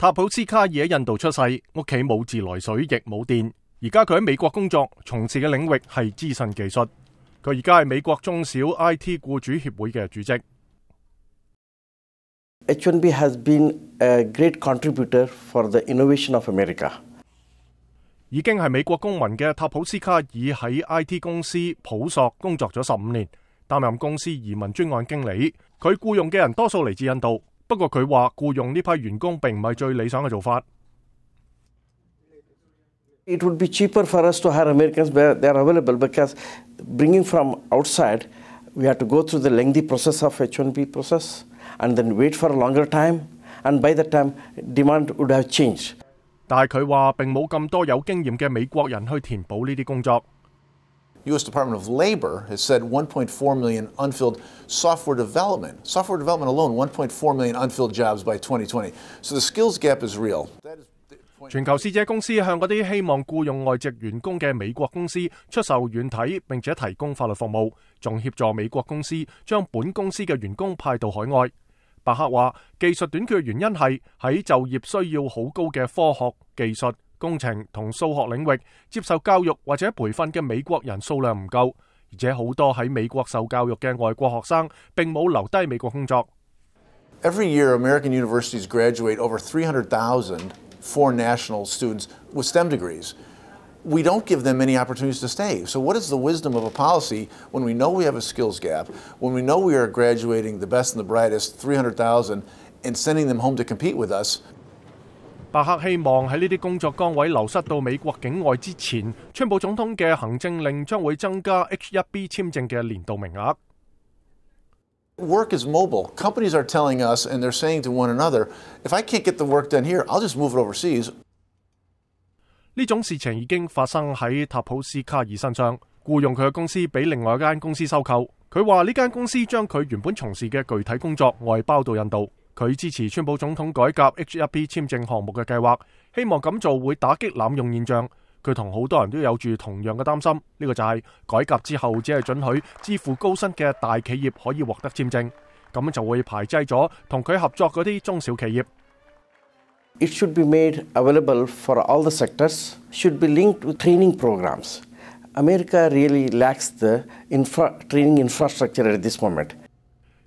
塔普斯卡尔喺印度出世，屋企冇自来水，亦冇电。而家佢喺美国工作，从事嘅领域系资讯技术。佢而家系美国中小 IT 雇主协会嘅主席。HNB has been a great contributor for the innovation of America。已经系美国公民嘅塔普斯卡尔喺 IT 公司普索工作咗十五年，担任公司移民专案经理。佢雇佣嘅人多数嚟自印度。不过佢话雇佣呢批员工并唔系最理想嘅做法。It would be cheaper for us to hire Americans where they're available because bringing from outside, we have to go through the lengthy process of H and B process and then wait for a longer time. And by that time, demand would have changed. 但系佢话并冇咁多有经验嘅美国人去填补呢啲工作。全球使者公司向嗰啲希望雇佣外籍员工嘅美国公司出售软体，并且提供法律服务，仲协助美国公司将本公司嘅员工派到海外。白克话，技术短缺嘅原因系喺就业需要好高嘅科学技术。Every year, American universities graduate over 300,000 foreign national students with STEM degrees. We don't give them many opportunities to stay. So, what is the wisdom of a policy when we know we have a skills gap, when we know we are graduating the best and the brightest 300,000 and sending them home to compete with us? 白克希望喺呢啲工作岗位流失到美国境外之前，川普总统嘅行政令将会增加 H 一 B 签证嘅年度名额。Work is mobile. Companies are telling us and they're saying to one another, if I can't get the work done here, I'll just move it overseas. 呢种事情已经发生喺塔普斯卡尔身上。雇佣佢嘅公司俾另外一间公司收购。佢话呢间公司将佢原本从事嘅具体工作外包到印度。佢支持川普总统改革 h r b 签证项目嘅计划，希望咁做会打击滥用现象。佢同好多人都有住同样嘅担心，呢个就系改革之后只系准许支付高薪嘅大企业可以获得签证，咁就会排挤咗同佢合作嗰啲中小企业。